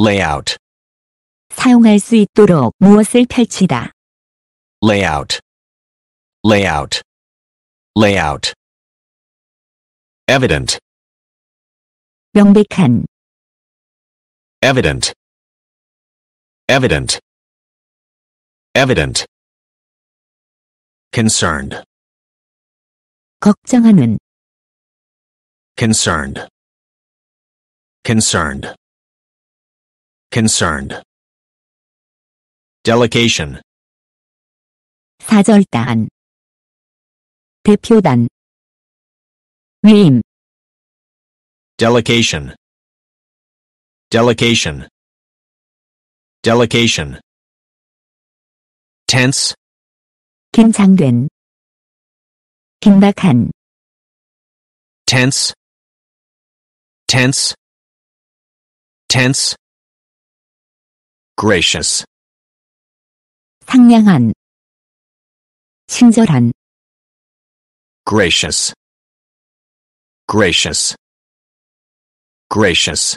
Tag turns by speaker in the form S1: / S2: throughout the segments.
S1: layout 사용할 수 있도록 무엇을 펼치다 layout layout layout evident 명백한 evident evident evident concerned 걱정하는 concerned concerned concerned. Delegation 사절단 대표단 위임 Delegation Delegation Delegation Tense 긴장된 긴박한 Tense Tense Tense gracious 상냥한 친절한 gracious gracious gracious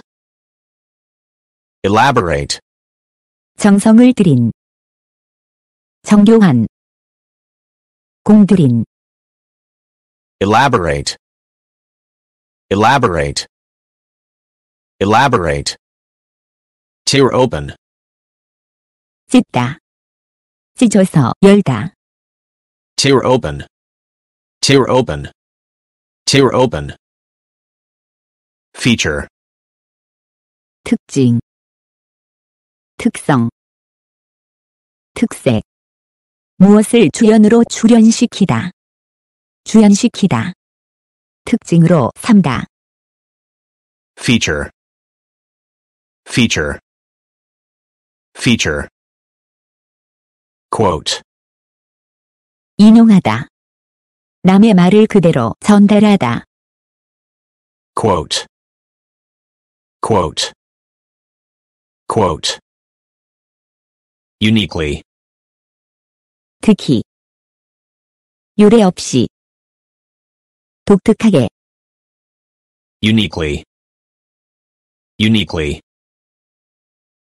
S1: elaborate 정성을 들인 정교한 공들인 elaborate elaborate elaborate tear open 찢다. 찢어서 열다. tear open, tear open, tear open. feature, 특징, 특성, 특색. 무엇을 주연으로 출연시키다. 주연시키다. 특징으로 삼다. feature, feature, feature. Quote. 인용하다. 남의 말을 그대로 전달하다. Quote. Quote. Quote. Uniquely. 특히. 유례 없이. 독특하게. Uniquely. Uniquely.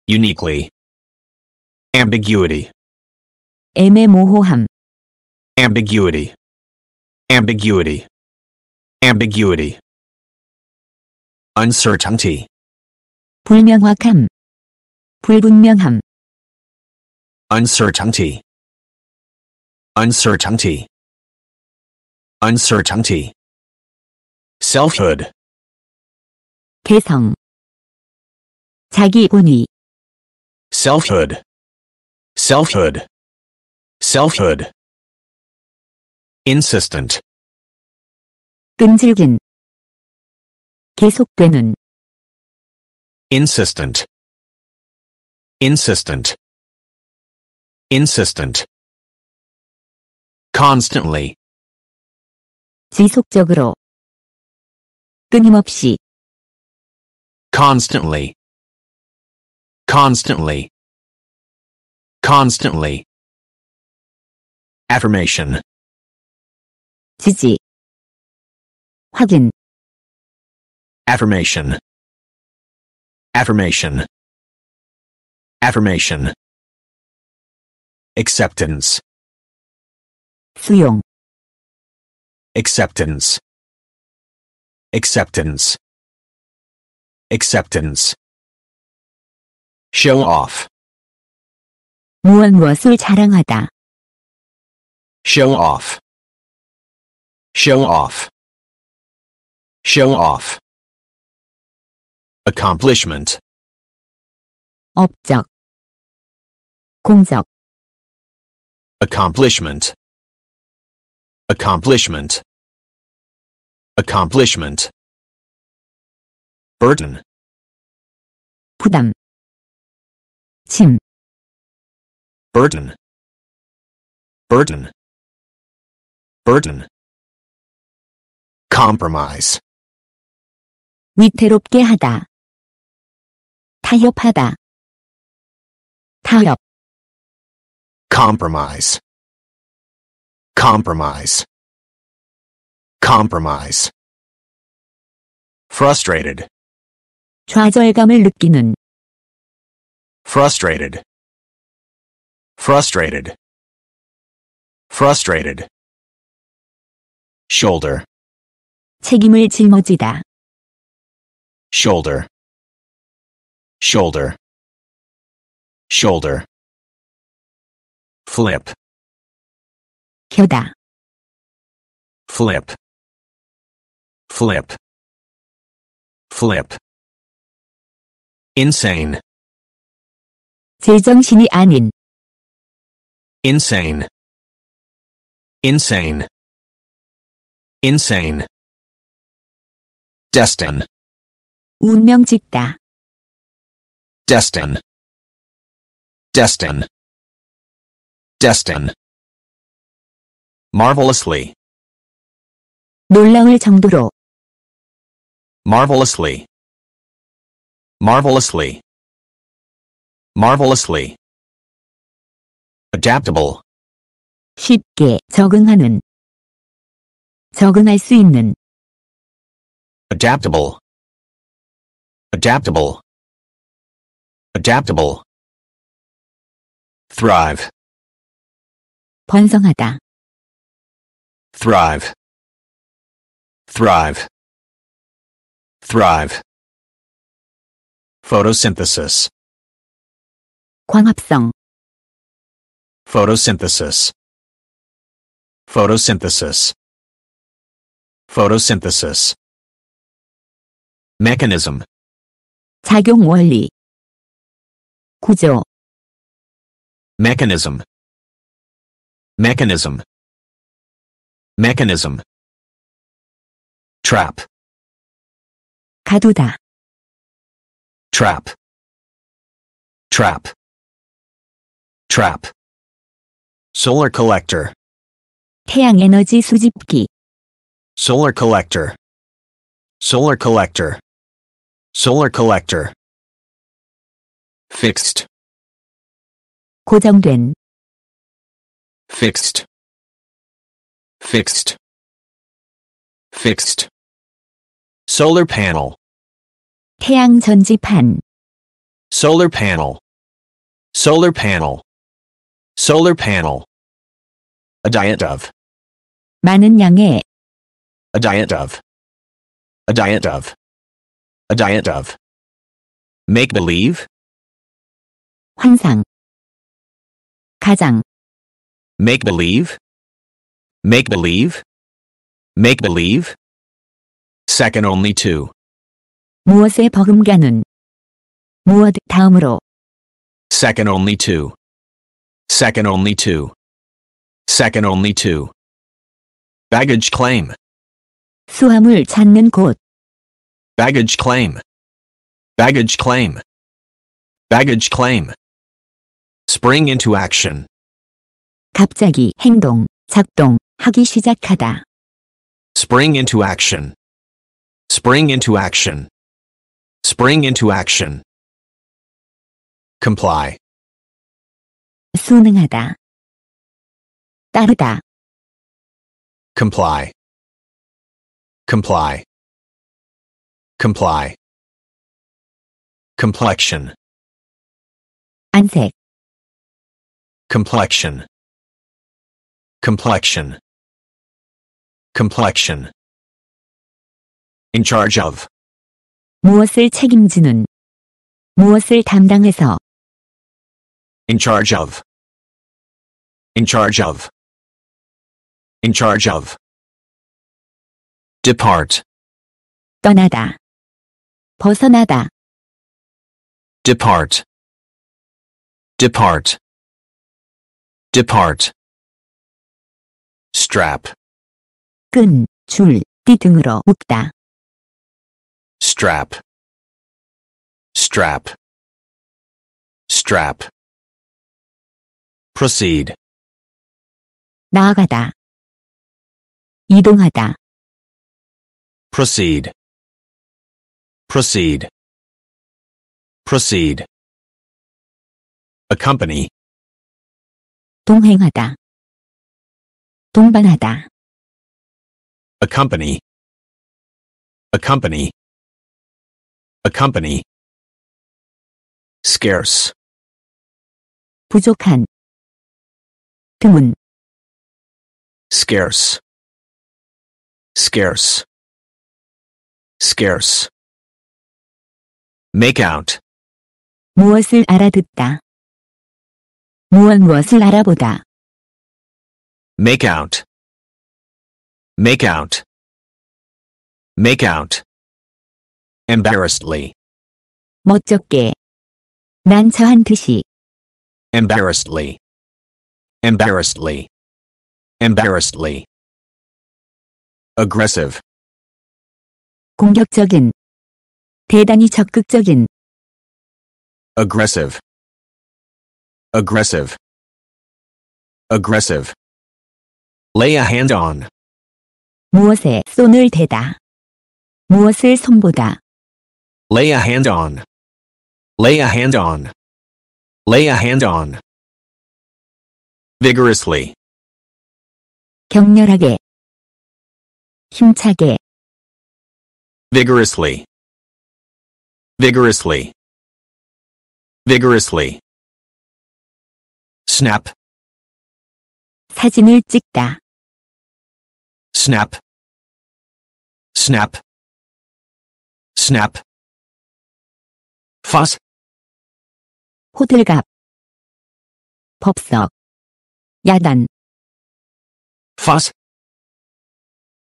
S1: Uniquely. Ambiguity. 애매모호함 ambiguity ambiguity ambiguity uncertainty 불명확함 불분명함 uncertainty uncertainty uncertainty selfhood 개성 자기 본위 selfhood selfhood selfhood insistent 끈질긴 계속되는 insistent insistent insistent constantly 지속적으로 끊임없이 constantly constantly constantly affirmation 지지 확인 affirmation affirmation affirmation acceptance 수용 acceptance acceptance acceptance show off 무언 무엇을 자랑하다 Show off. Show off. Show off. Accomplishment. 업적. 공적. Accomplishment. Accomplishment. Accomplishment. Burden. 부담. 짐. Burden. Burden burden compromise 위태롭게 하다 타협하다 타협 compromise compromise compromise frustrated 좌절감을 느끼는 frustrated frustrated frustrated shoulder 책임을 짊어지다 shoulder shoulder shoulder flip 켜다 flip flip flip insane 제정신이 아닌 insane insane insane destin 운명 짓다 destin destin destin marvelously 놀라울 정도로 marvelously marvelously marvelously adaptable 쉽게 적응하는 적응할 수 있는 adaptable adaptable adaptable thrive 번성하다 thrive thrive thrive photosynthesis 광합성 photosynthesis photosynthesis photosynthesis mechanism 작용 원리 구조 mechanism mechanism mechanism trap 가두다 trap trap trap solar collector 태양 에너지 수집기 Solar collector. Solar collector. Solar collector. Fixed. 고정된. Fixed. Fixed. Fixed. Solar panel. 태양 전지판. Solar panel. Solar panel. Solar panel. A diet of. 많은 양의 a giant dove. A giant dove. A giant dove. Make believe. 환상. 가장. Make believe. Make believe. Make believe. Second only to. 무엇에 버금가는. 무엇 다음으로. Second only to. Second only to. Second only to. Baggage claim. 수화물 찾는 곳 baggage claim baggage claim baggage claim spring into action 갑자기 행동, 하기 시작하다. spring into action spring into action spring into action comply 순응하다. 따르다. comply comply comply complexion 안색 complexion complexion complexion in charge of 무엇을 책임지는 무엇을 담당해서 in charge of in charge of in charge of depart, 떠나다, 벗어나다, depart, depart, depart, strap, 끈, 줄, 띠 등으로 묶다, strap, strap, strap, proceed, 나아가다, 이동하다, Proceed. Proceed. Proceed. Accompany. 동행하다. 동반하다. Accompany. Accompany. Accompany. Scarce. 부족한. 드문. Scarce. Scarce scarce. make out 무엇을 알아듣다 무엇 무엇을 알아보다 make out make out make out embarrassedly 멋쩍게 난처한 듯이 embarrassedly embarrassedly embarrassedly aggressive 공격적인 대단히 적극적인 aggressive aggressive aggressive lay a hand on 무엇에 손을 대다 무엇을 손보다 lay a hand on lay a hand on lay a hand on vigorously 격렬하게 힘차게 vigorously vigorously vigorously snap 사진을 찍다 snap snap snap fuss 호들갑 법석 야단 fuss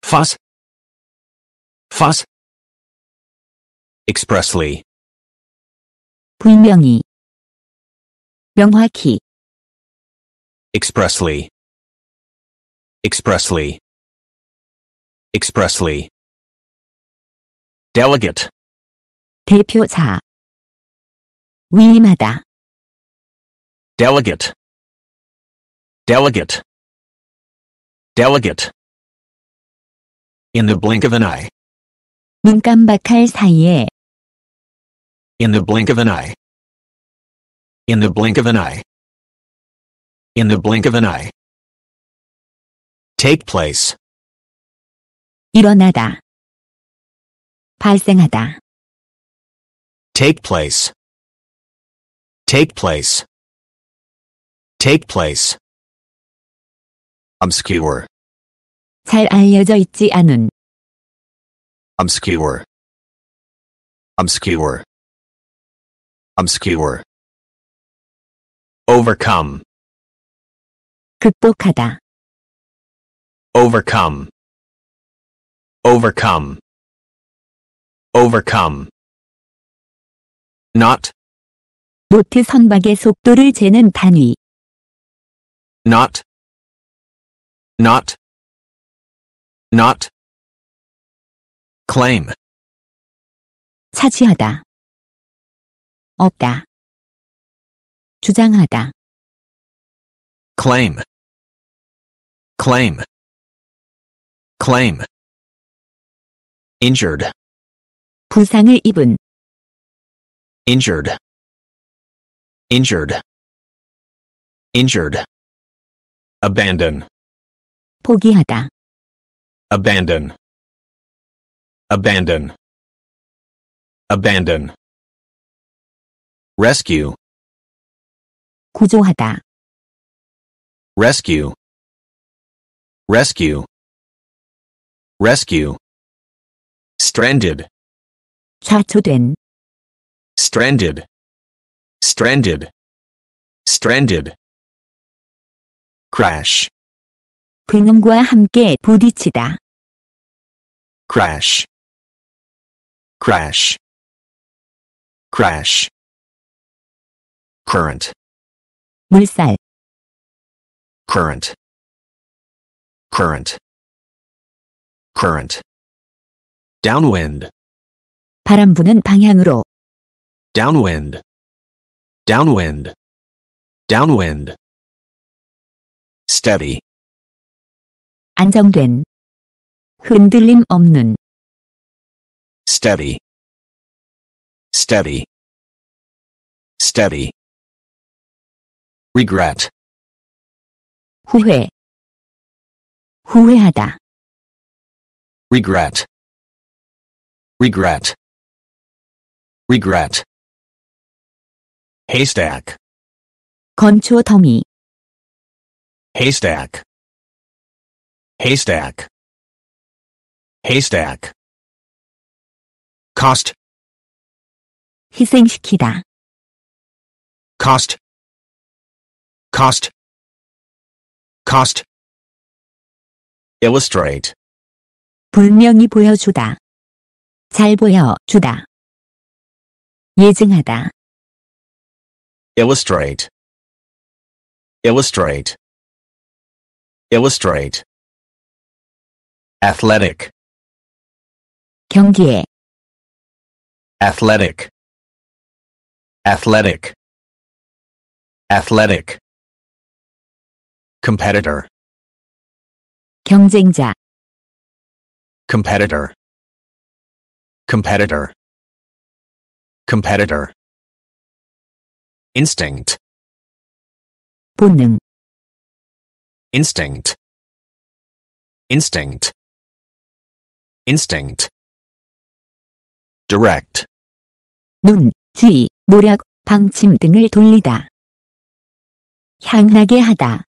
S1: fuss fuss expressly 분명히 명확히 expressly expressly expressly delegate 대표자 위임하다 delegate delegate delegate in the blink of an eye 사이에 in the blink of an eye. In the blink of an eye. In the blink of an eye. Take place. 일어나다. 발생하다. Take place. Take place. Take place. Obscure. 잘 알려져 있지 않은. Obscure. Obscure. obscure overcome 극복하다 overcome overcome overcome not 노트 선박의 속도를 재는 단위 not not not claim 차지하다 없다. 주장하다. claim claim claim injured 부상을 입은 injured injured injured abandon 포기하다 abandon abandon abandon rescue 구조하다 rescue rescue rescue stranded 좌초된 stranded stranded stranded crash 그놈과 함께 부딪히다 crash crash crash current 물살 current current current downwind 바람 부는 방향으로 downwind downwind downwind steady 안정된 흔들림 없는 steady steady steady regret 후회 후회하다 regret regret regret haystack 건초 더미 haystack haystack haystack cost 희생시키다 cost cost cost illustrate 분명히 보여주다 잘 보여주다 예증하다 illustrate illustrate illustrate athletic 경기에 athletic athletic athletic competitor 경쟁자 competitor competitor competitor instinct 본능 instinct instinct instinct direct 눈, 주의, 노력, 방침 등을 돌리다 향하게 하다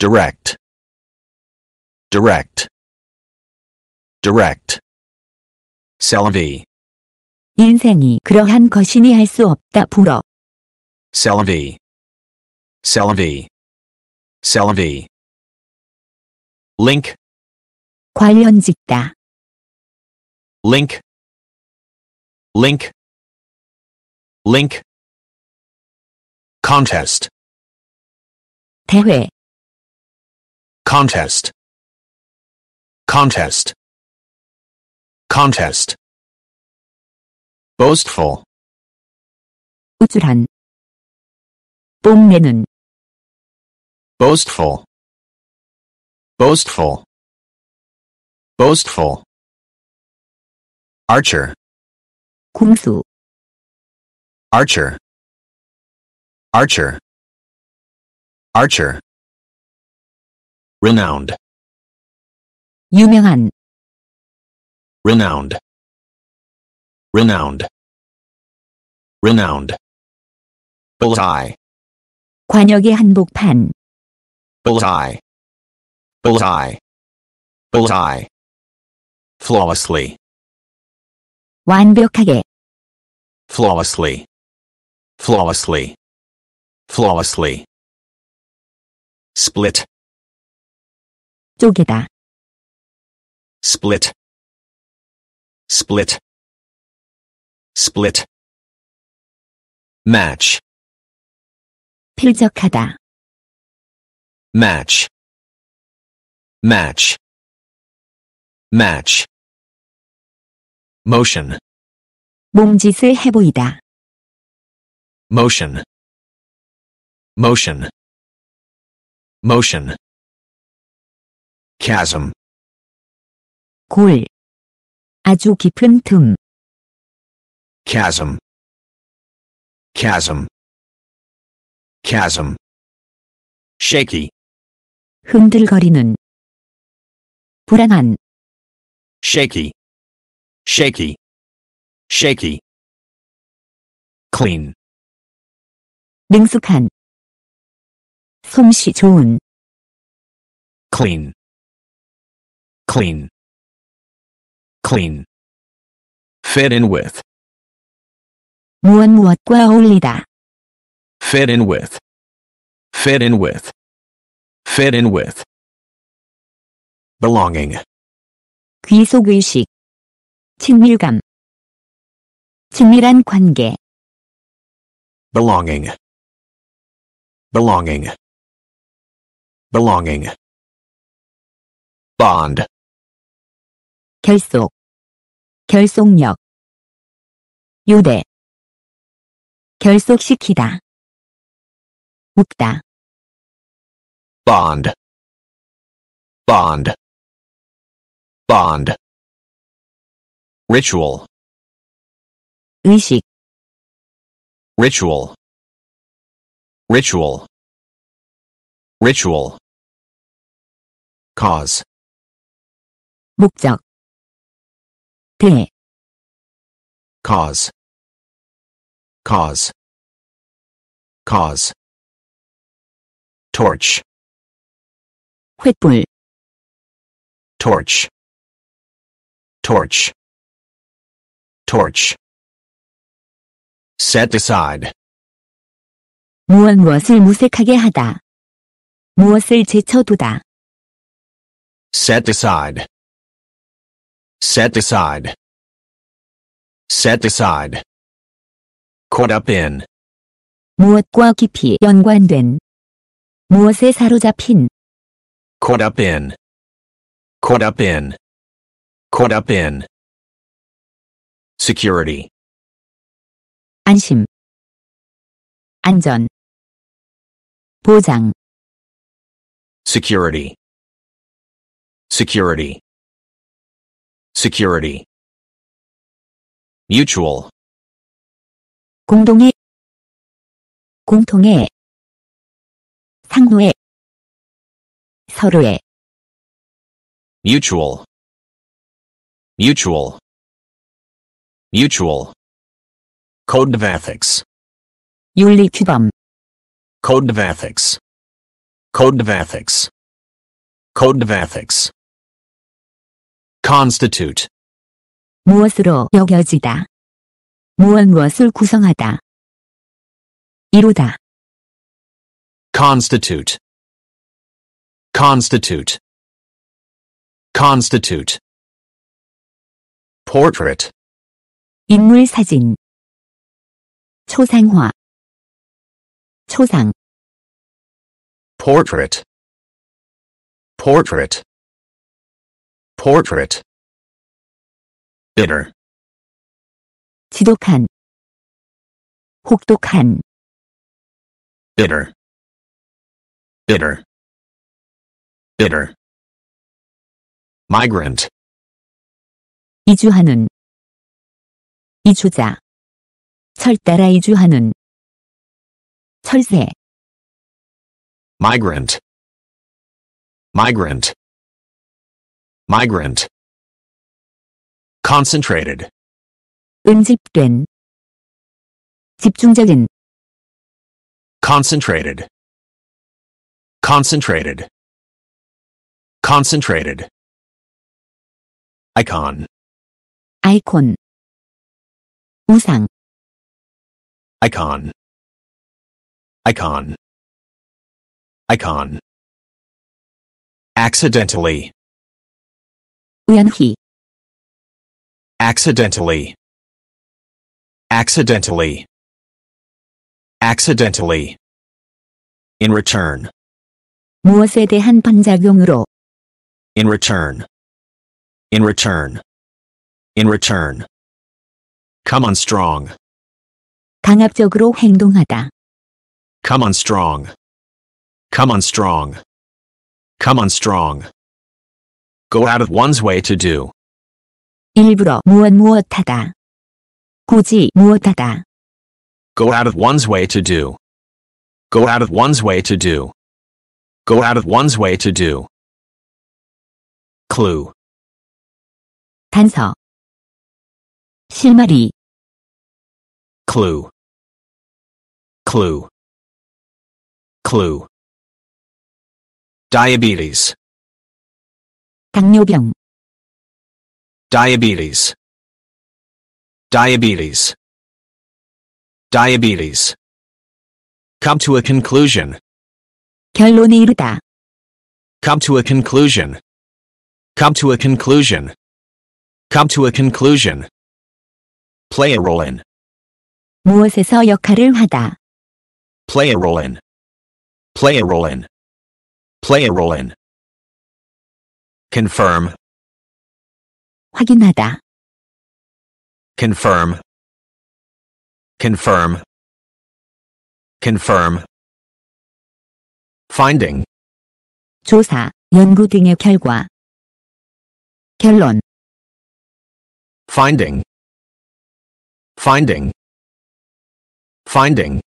S1: direct direct direct selvy 인생이 그러한 것이니 할 수 없다 불어 selvy selvy selvy link 관련 짓다 link link link contest 대회 contest contest contest boastful 우쭐한 뽐내는 boastful boastful boastful archer 궁수 archer archer archer renowned 유명한 renowned renowned renowned bullseye 관역의 한복판 bullseye bullseye bullseye flawlessly 완벽하게 flawlessly flawlessly flawlessly split 쪼개다. split split split match 필적하다. match match match motion 몸짓을 해보이다. motion motion motion chasm 골 아주 깊은 틈 chasm chasm chasm shaky 흔들거리는 불안한 shaky shaky shaky clean 능숙한 솜씨 좋은 clean clean, clean, fit in with, 무엇 무엇과 어울리다, fit in with, fit in with, fit in with, belonging, 귀속의식, 친밀감, 친밀한 관계, belonging, belonging, belonging, bond. 결속 결속력 요대 결속시키다 묶다 bond bond bond ritual 의식 ritual ritual ritual cause 목적 P. Cause. Cause. Cause. Torch. 횃불. Torch. Torch. Torch. Set aside. 무엇 무엇을 무색하게 하다. 무엇을 제쳐두다. Set aside. Set aside. Set aside. Caught up in. 무엇과 깊이 연관된. 무엇에 사로잡힌. Caught up in. Caught up in. Caught up in. Security. 안심. 안전. 보장. Security. Security security mutual 공동의 공통의 상호의 서로의 mutual mutual mutual code of ethics 윤리 규범 code of ethics code of ethics code of ethics constitute 무엇으로 여겨지다. 무엇 무엇을 구성하다. 이루다. constitute constitute constitute portrait 인물 사진 초상화 초상 portrait portrait portrait bitter 지독한 혹독한 bitter bitter bitter migrant 이주하는 이주자 철따라 이주하는 철새 migrant migrant migrant concentrated 은집된 집중적인 concentrated concentrated concentrated icon Icon. 우상 icon icon icon accidentally 우연히 accidentally accidentally accidentally in return 무엇에 대한 반작용으로 in return in return in return come on strong 강압적으로 행동하다 come on strong come on strong come on strong go out of one's way to do. 일부러 무엇 무엇하다. 굳이 무엇하다. Go out of one's way to do. Go out of one's way to do. Go out of one's way to do. Clue. 단서. 실마리. Clue. Clue. Clue. Diabetes. 당뇨병 diabetes diabetes diabetes come to a conclusion 결론에 이르다 come to a conclusion come to a conclusion come to a conclusion play a role in 무엇에서 역할을 하다 play a role in play a role in play a role in confirm 확인하다 confirm confirm confirm finding 조사, 연구 등의 결과 결론 finding finding finding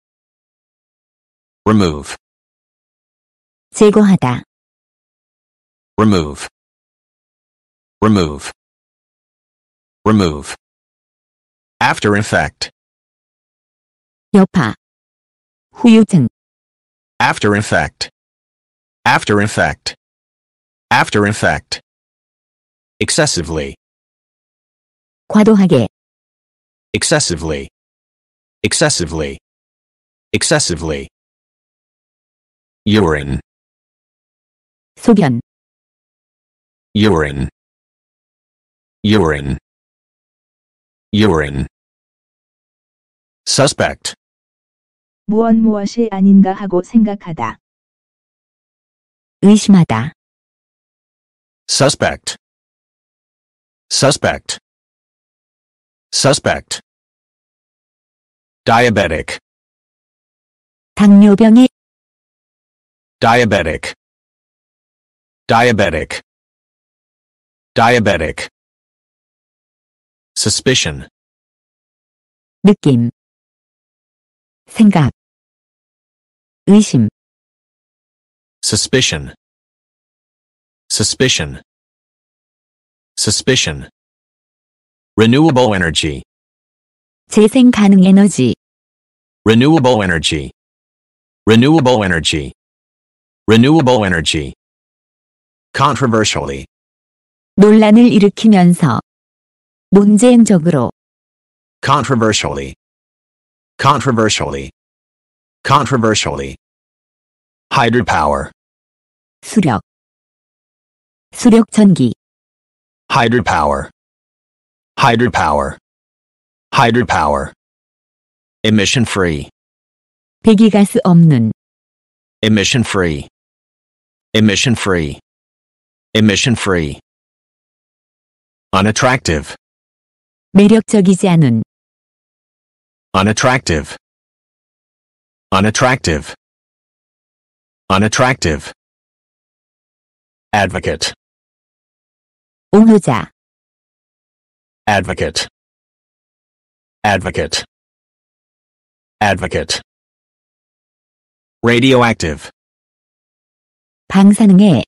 S1: remove 제거하다 remove remove, remove. After Effect. 여파. 후유증. After Effect. After Effect. After Effect. Excessively. 과도하게. Excessively. Excessively. Excessively. Urine. 소변. Urine urine urine suspect 무엇 무엇이 아닌가 하고 생각하다 의심하다 suspect suspect suspect diabetic 당뇨병이 diabetic diabetic diabetic suspicion 느낌 생각 의심 suspicion suspicion suspicion renewable energy 재생 가능 에너지 renewable energy renewable energy renewable energy controversially 논란을 일으키면서 논쟁적으로 controversially controversially controversially hydropower 수력 수력 전기 hydropower hydropower hydropower emission free 배기가스 없는 emission free emission free emission free unattractive 매력적이지 않은 unattractive unattractive unattractive advocate 옹호자 advocate advocate advocate radioactive 방사능에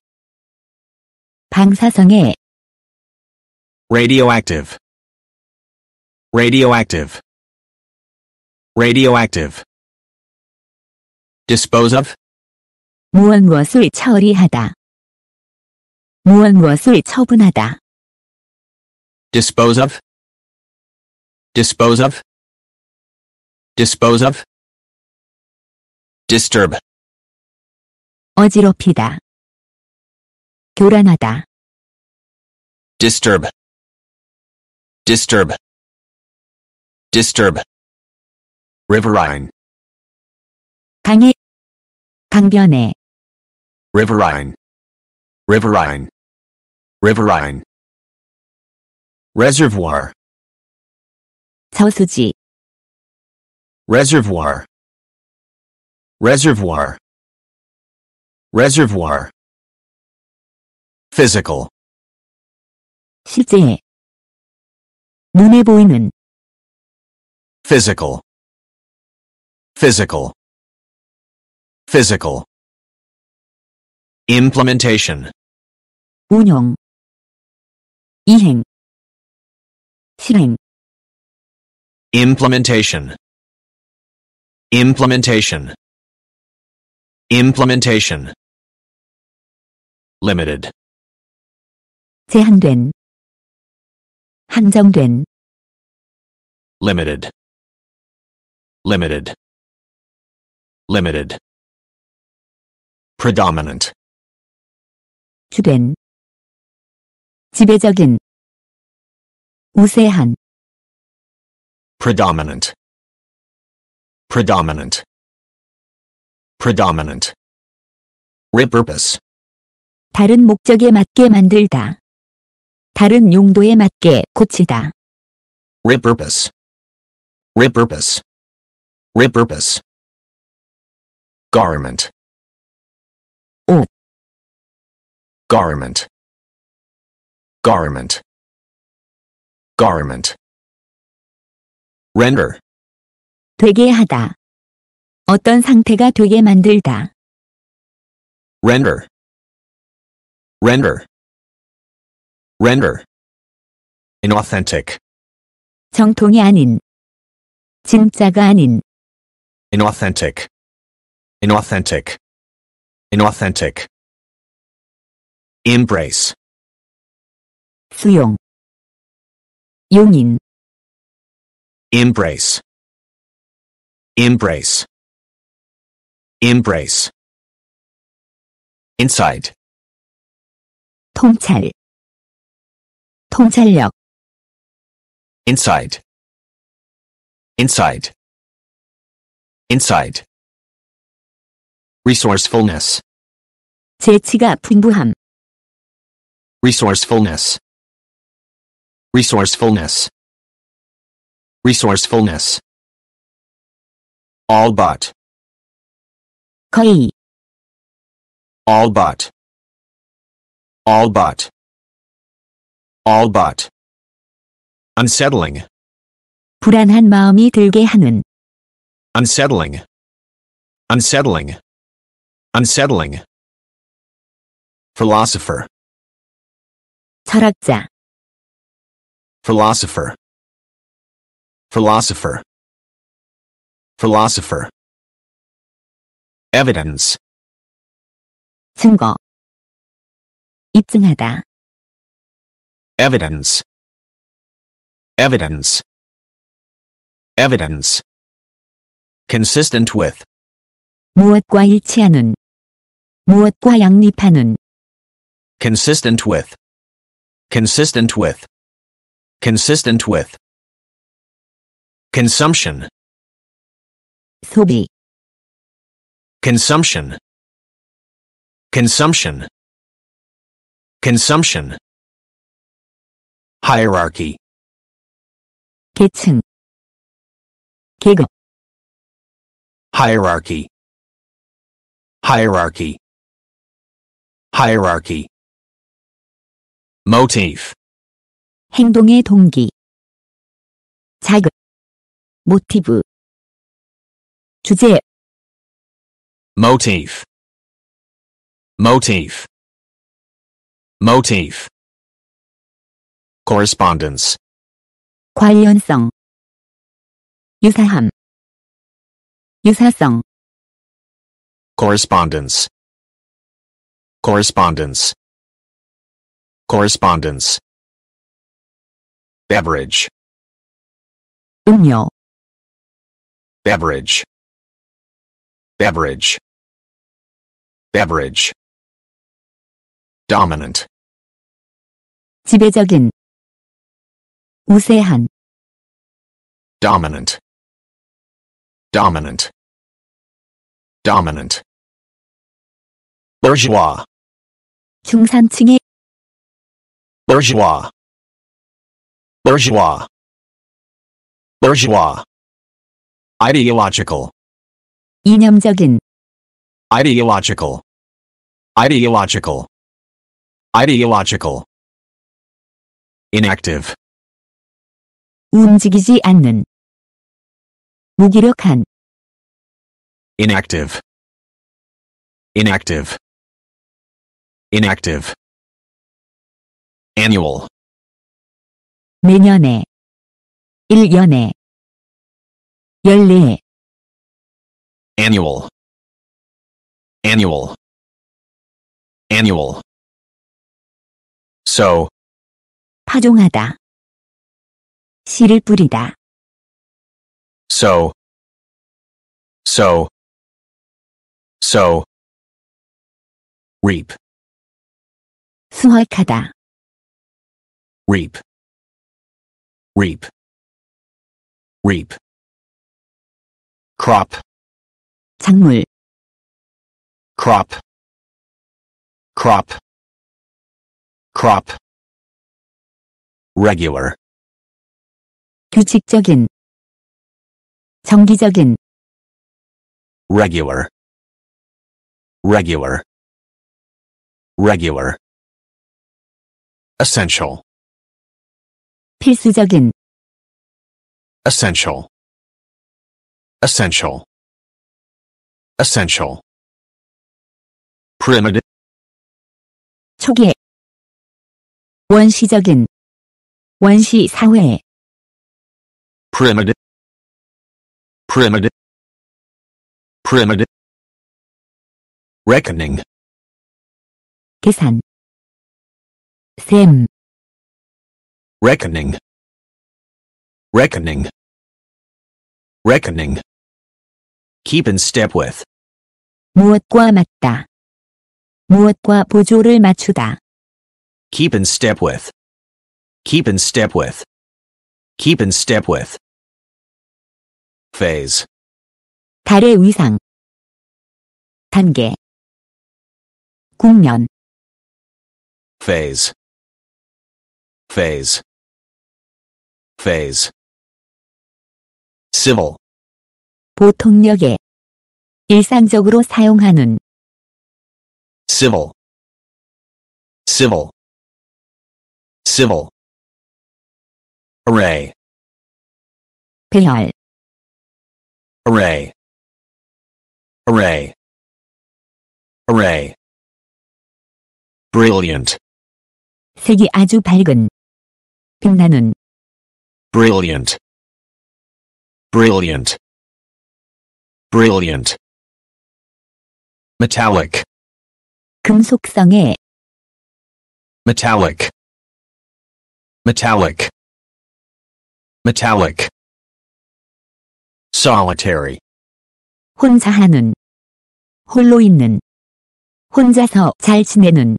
S1: 방사성에 radioactive radioactive radioactive dispose of 무엇 무엇을 처리하다 무엇 무엇을 처분하다 dispose of dispose of dispose of disturb 어지럽히다 교란하다 disturb disturb disturb riverine 강해 강변에 riverine riverine riverine reservoir 저수지 reservoir reservoir reservoir physical 실제 눈에 보이는 physical physical physical implementation 운영 이행 실행 implementation implementation implementation limited 제한된 한정된 limited limited limited predominant 주된 지배적인 우세한 predominant predominant predominant repurpose 다른 목적에 맞게 만들다 다른 용도에 맞게 고치다 repurpose repurpose repurpose garment or mm. garment garment garment render 되게 하다 어떤 상태가 되게 만들다 render render render inauthentic 정통이 아닌 진짜가 아닌 inauthentic inauthentic inauthentic embrace 수용 용인 embrace embrace embrace inside 통찰 통찰력 inside inside Insight. Resourcefulness. 재치가 풍부함. Resourcefulness. Resourcefulness. Resourcefulness. All but. 거의. All but. All but. All but. Unsettling. 불안한 마음이 들게 하는 unsettling, unsettling, unsettling. Philosopher. 철학자. Philosopher. Philosopher. Philosopher. Evidence. 증거. 입증하다. Evidence. Evidence. Evidence consistent with 무엇과 일치하는 무엇과 양립하는 consistent with consistent with consistent with consumption 소비 consumption consumption consumption hierarchy 계층 계급 hierarchy hierarchy hierarchy motive 행동의 동기 자극 모티브 주제 motive motive motive correspondence 관련성 유사함 유사성 correspondence correspondence correspondence beverage 음료 beverage beverage beverage dominant 지배적인 우세한 dominant dominant dominant bourgeois 중산층의 bourgeois bourgeois bourgeois ideological 이념적인 ideological ideological ideological inactive 움직이지 않는 무기력한 inactive inactive inactive annual 매년에 1년에 연례 annual annual annual so 파종하다 씨를 뿌리다 so so so reap 수확하다 reap reap reap crop 작물 crop crop crop regular 규칙적인 정기적인 regular regular regular essential 필수적인 essential essential essential primitive 초기 원시적인 원시 사회 primitive primitive primitive reckoning 계산 셈 reckoning reckoning reckoning keep in step with 무엇과 맞다 무엇과 보조를 맞추다 keep in step with keep in step with keep in step with phase 달의 위상 단계 국면 phase phase phase civil 보통역에 일상적으로 사용하는 civil civil civil array 배열 Array. Array. Array. brilliant 색이 아주 밝은 빛나는 brilliant brilliant brilliant metallic 금속성의 metallic metallic metallic solitary. 혼자 하는 홀로 있는 혼자서 잘 지내는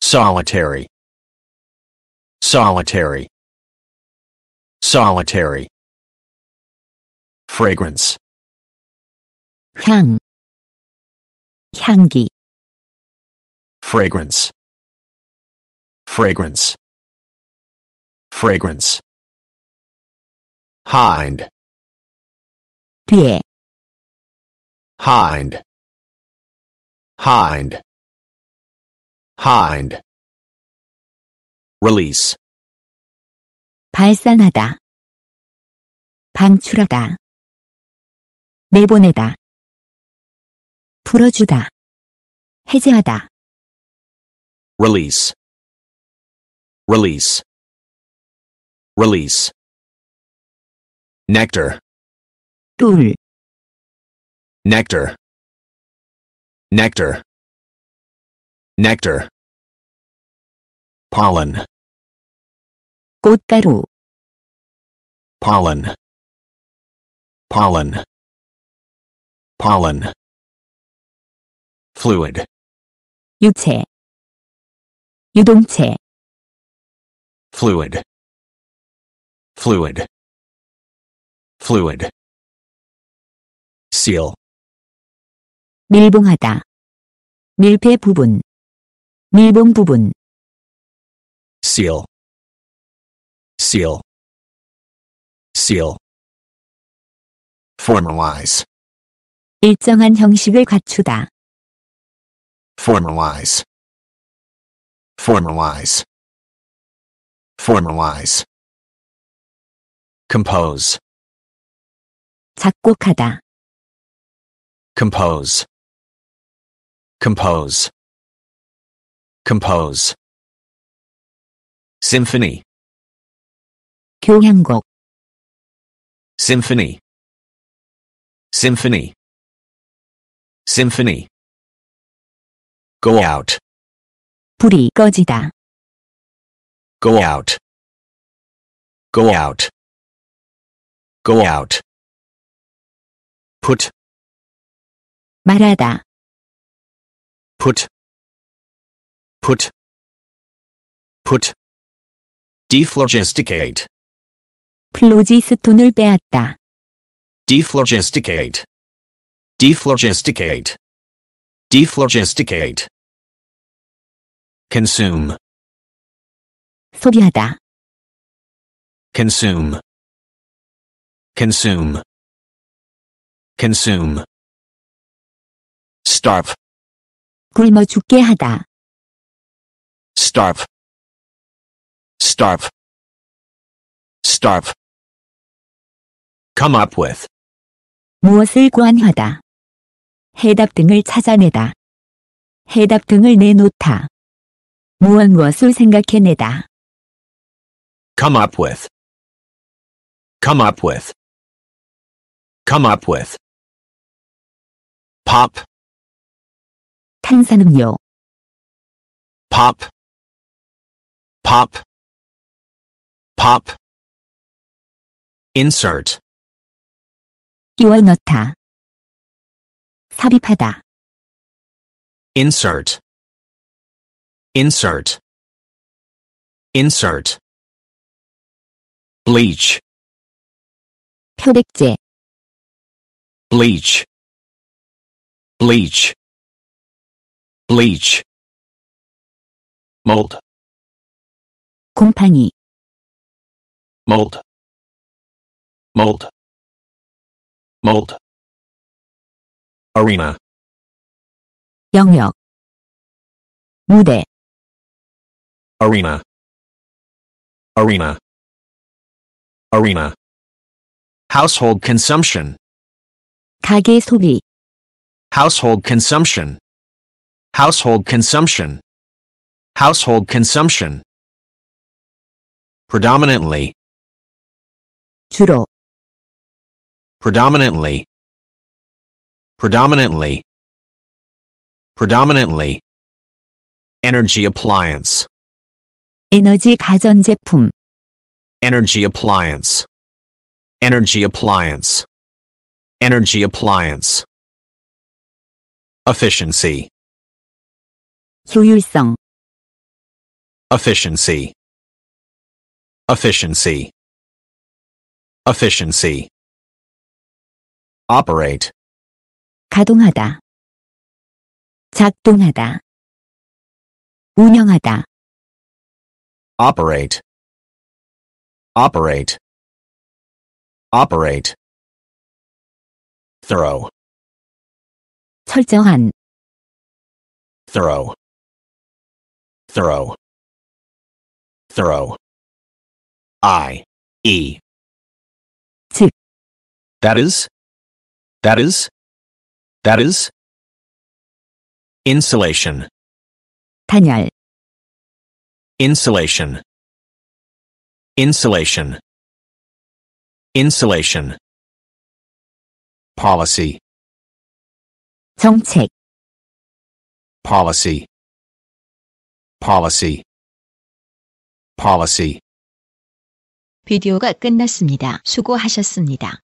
S1: solitary solitary solitary fragrance 향 향기 fragrance fragrance fragrance hind 뒤에 hind hind hind release 발산하다 방출하다 내보내다 풀어주다 해제하다 release release release nectar Nectar. Nectar. Nectar. Pollen. 꽃가루. Pollen. Pollen. Pollen. Fluid. 유체. 유동체. Fluid. Fluid. Fluid. seal 밀봉하다 밀폐 부분 밀봉 부분 seal seal seal formalize 일정한 형식을 갖추다 formalize formalize formalize compose 작곡하다 compose compose compose symphony 교향곡 symphony symphony symphony go out 불이 꺼지다 go out go out go out put 말하다 put put put Dephlogisticate. 플로지스톤을 빼앗다 Dephlogisticate. Dephlogisticate. Dephlogisticate. Consume. 소비하다 Consume. Consume. Consume. starve, 굶어 죽게 하다. starve, starve, starve. Come up with, 무엇을 구한하다. 해답 등을 찾아내다. 해답 등을 내놓다. 무엇 무엇을 생각해내다. come up with, come up with, come up with. pop, 탄산음료 pop pop pop insert 끼워 넣다 삽입하다 insert insert insert bleach 표백제 bleach bleach bleach mold 곰팡이 mold mold mold arena 영역 무대 arena arena arena household consumption 가계 소비 household consumption Household consumption. Household consumption. Predominantly. 주로. Predominantly. Predominantly. Predominantly. Energy appliance. 에너지 가전제품. Energy appliance. Energy appliance. Energy appliance. Efficiency. 효율성 efficiency efficiency efficiency operate 가동하다 작동하다 운영하다 operate operate operate thorough 철저한 thorough thorough thorough i e t that is that is that is insulation 단열 insulation insulation insulation policy 정책 policy policy policy 비디오가 끝났습니다. 수고하셨습니다.